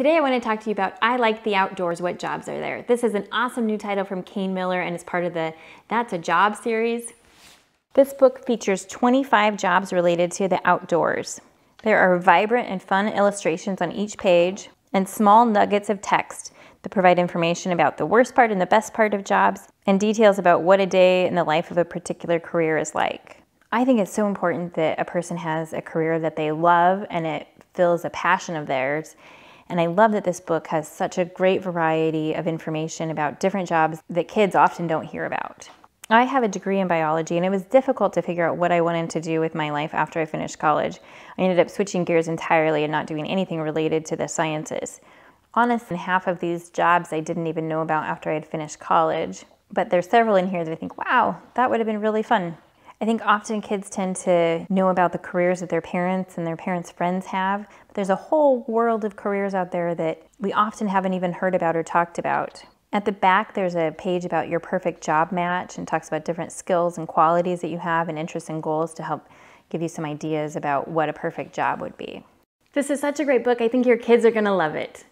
Today I want to talk to you about I Like the Outdoors, What Jobs Are There? This is an awesome new title from Kane Miller and it's part of the That's a Job series. This book features 25 jobs related to the outdoors. There are vibrant and fun illustrations on each page and small nuggets of text that provide information about the worst part and the best part of jobs and details about what a day in the life of a particular career is like. I think it's so important that a person has a career that they love and it fills a passion of theirs and I love that this book has such a great variety of information about different jobs that kids often don't hear about. I have a degree in biology, and it was difficult to figure out what I wanted to do with my life after I finished college. I ended up switching gears entirely and not doing anything related to the sciences. Honestly, half of these jobs I didn't even know about after I had finished college, but there's several in here that I think, wow, that would have been really fun. I think often kids tend to know about the careers that their parents and their parents' friends have, but there's a whole world of careers out there that we often haven't even heard about or talked about. At the back, there's a page about your perfect job match and talks about different skills and qualities that you have and interests and goals to help give you some ideas about what a perfect job would be. This is such a great book. I think your kids are going to love it.